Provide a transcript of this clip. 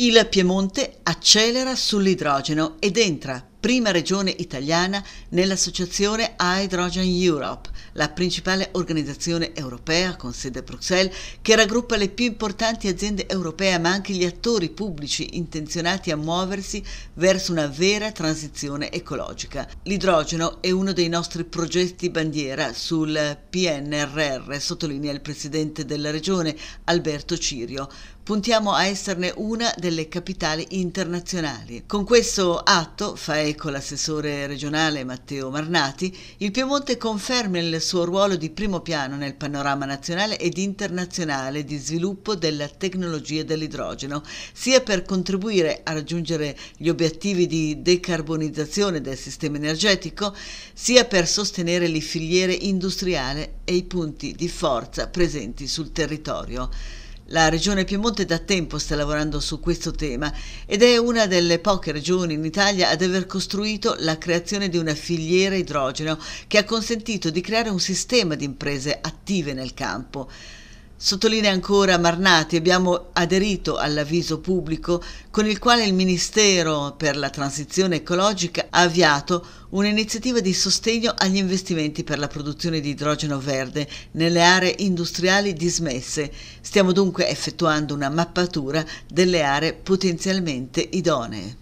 Il Piemonte accelera sull'idrogeno ed entra, prima regione italiana, nell'associazione Hydrogen Europe, la principale organizzazione europea con sede a Bruxelles che raggruppa le più importanti aziende europee ma anche gli attori pubblici intenzionati a muoversi verso una vera transizione ecologica. L'idrogeno è uno dei nostri progetti bandiera sul PNRR, sottolinea il presidente della regione Alberto Cirio puntiamo a esserne una delle capitali internazionali. Con questo atto, fa eco l'assessore regionale Matteo Marnati, il Piemonte conferma il suo ruolo di primo piano nel panorama nazionale ed internazionale di sviluppo della tecnologia dell'idrogeno, sia per contribuire a raggiungere gli obiettivi di decarbonizzazione del sistema energetico, sia per sostenere le filiere industriali e i punti di forza presenti sul territorio. La Regione Piemonte da tempo sta lavorando su questo tema ed è una delle poche regioni in Italia ad aver costruito la creazione di una filiera idrogeno che ha consentito di creare un sistema di imprese attive nel campo. Sottolinea ancora Marnati, abbiamo aderito all'avviso pubblico con il quale il Ministero per la transizione ecologica ha avviato un'iniziativa di sostegno agli investimenti per la produzione di idrogeno verde nelle aree industriali dismesse. Stiamo dunque effettuando una mappatura delle aree potenzialmente idonee.